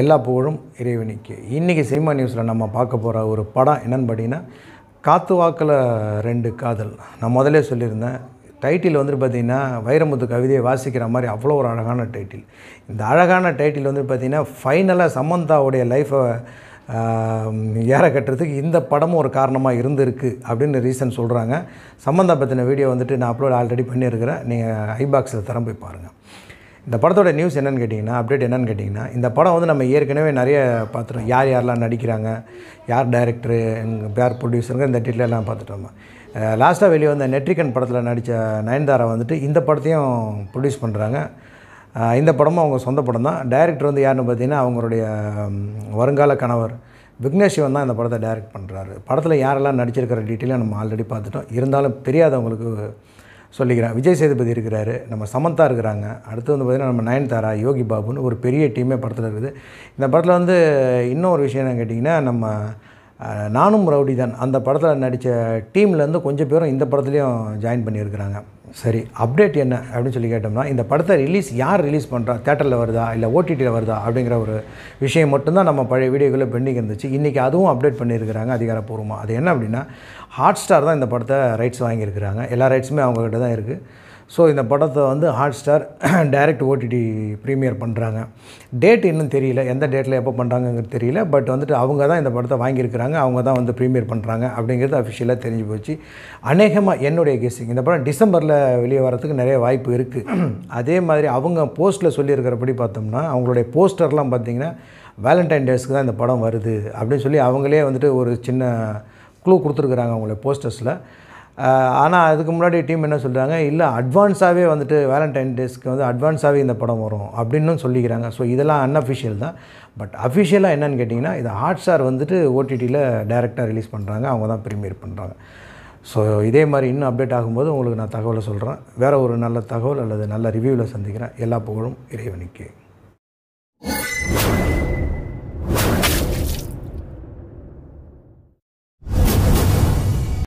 எல்லா புகழும் இறைவனுக்கு இன்றைக்கி சினிமா நியூஸில் நம்ம பார்க்க போகிற ஒரு படம் என்னென்னு பார்த்தீங்கன்னா காத்து வாக்கில் ரெண்டு காதல் நான் முதலே சொல்லியிருந்தேன் டைட்டில் வந்துட்டு பார்த்திங்கன்னா வைரமுத்து கவிதையை வாசிக்கிற மாதிரி அவ்வளோ ஒரு அழகான டைட்டில் இந்த அழகான டைட்டில் வந்துட்டு பார்த்திங்கன்னா ஃபைனலாக சமந்தாவுடைய லைஃப்பை ஏற கட்டுறதுக்கு இந்த படமும் ஒரு காரணமாக இருந்திருக்கு அப்படின்னு ரீசன் சொல்கிறாங்க சம்மந்தா பற்றின வீடியோ வந்துட்டு நான் அப்லோட் ஆல்ரெடி பண்ணியிருக்கிறேன் நீங்கள் ஐபாக்ஸில் திறம்பி பாருங்கள் இந்த படத்தோட நியூஸ் என்னென்னு கேட்டிங்கன்னா அப்டேட் என்னென்னு கேட்டிங்கன்னா இந்த படம் வந்து நம்ம ஏற்கனவே நிறைய பார்த்துட்டோம் யார் யாரெல்லாம் நடிக்கிறாங்க யார் டைரக்டரு யார் ப்ரொடியூசருங்க இந்த எல்லாம் பார்த்துட்டோம் லாஸ்ட்டாக வெளியே வந்த நெட்ரிகன் படத்தில் நடித்த நயன்தாரா வந்துட்டு இந்த படத்தையும் ப்ரொடியூஸ் பண்ணுறாங்க இந்த படமும் அவங்க சொந்த படம் தான் டைரக்டர் வந்து யாருன்னு பார்த்தீங்கன்னா அவங்களுடைய வருங்கால கணவர் விக்னேஷ் வந்து தான் இந்த படத்தை டைரக்ட் பண்ணுறாரு படத்தில் யாரெல்லாம் நடிச்சிருக்கிற டீட்டெயிலாக நம்ம ஆல்ரெடி பார்த்துட்டோம் இருந்தாலும் தெரியாதவங்களுக்கு சொல்லிக்கிறேன் விஜய் சேதுபதி இருக்கிறார் நம்ம சமந்தா இருக்கிறாங்க அடுத்து வந்து பார்த்திங்கன்னா நம்ம நயன்தாரா யோகி பாபுன்னு ஒரு பெரிய டீமே படத்தில் இருக்குது இந்த படத்தில் வந்து இன்னும் ஒரு விஷயம் என்ன கேட்டிங்கன்னா நம்ம நானும் ரவுடி தான் அந்த படத்தில் நடித்த டீம்லேருந்து கொஞ்சம் பேரும் இந்த படத்துலேயும் ஜாயின் பண்ணியிருக்கிறாங்க சரி அப்டேட் என்ன அப்படின்னு சொல்லி கேட்டோம்னா இந்த படத்தை ரிலீஸ் யார் ரிலீஸ் பண்ணுறா தேட்டரில் வருதா இல்லை ஓடிடியில் வருதா அப்படிங்கிற ஒரு விஷயம் மட்டும்தான் நம்ம பழைய வீடியோக்களை பெண்டிங் இருந்துச்சு இன்றைக்கி அதுவும் அப்டேட் பண்ணியிருக்கிறாங்க அதிகாரப்பூர்வமாக அது என்ன அப்படின்னா ஹாட் ஸ்டார் தான் இந்த படத்தை ரைட்ஸ் வாங்கியிருக்கிறாங்க எல்லா ரைட்ஸுமே அவங்கக்கிட்ட தான் இருக்குது ஸோ இந்த படத்தை வந்து Hotstar direct OTT premiere பண்ணுறாங்க டேட் இன்னும் தெரியல எந்த டேட்டில் எப்போ பண்ணுறாங்கங்கிறது தெரியல பட் வந்துட்டு அவங்க தான் இந்த படத்தை வாங்கியிருக்கிறாங்க அவங்க தான் வந்து ப்ரீமியர் பண்ணுறாங்க அப்படிங்கிறது அஃபிஷியலாக தெரிஞ்சு போச்சு அநேகமாக என்னுடைய கெஸ்ஸிங் இந்த படம் டிசம்பரில் வெளியே வரத்துக்கு நிறைய வாய்ப்பு இருக்குது அதே மாதிரி அவங்க போஸ்ட்டில் சொல்லியிருக்கிறபடி பார்த்தோம்னா அவங்களுடைய போஸ்டர்லாம் பார்த்திங்கன்னா வேலண்டைன் டேஸ்க்கு தான் இந்த படம் வருது அப்படின்னு சொல்லி அவங்களே வந்துட்டு ஒரு சின்ன க்ளூ கொடுத்துருக்குறாங்க அவங்களுடைய போஸ்டர்ஸில் ஆனால் அதுக்கு முன்னாடி டீம் என்ன சொல்கிறாங்க இல்லை அட்வான்ஸாகவே வந்துட்டு வேலண்டைன் டேஸ்க்கு வந்து அட்வான்ஸாகவே இந்த படம் வரும் அப்படின்னு சொல்லிக்கிறாங்க ஸோ இதெல்லாம் அன்அஃபிஷியல் தான் பட் அஃபிஷியலாக என்னென்னு கேட்டிங்கன்னா இது ஹாட்ஸ்டார் வந்துட்டு ஓடிடியில் டேரெக்டாக ரிலீஸ் பண்ணுறாங்க அவங்க தான் ப்ரீமியர் பண்ணுறாங்க ஸோ இதே மாதிரி இன்னும் அப்டேட் ஆகும்போது உங்களுக்கு நான் தகவலை சொல்கிறேன் வேறு ஒரு நல்ல தகவல் அல்லது நல்ல ரிவ்யூவில் சந்திக்கிறேன் எல்லா புகழும் இறைவனுக்கு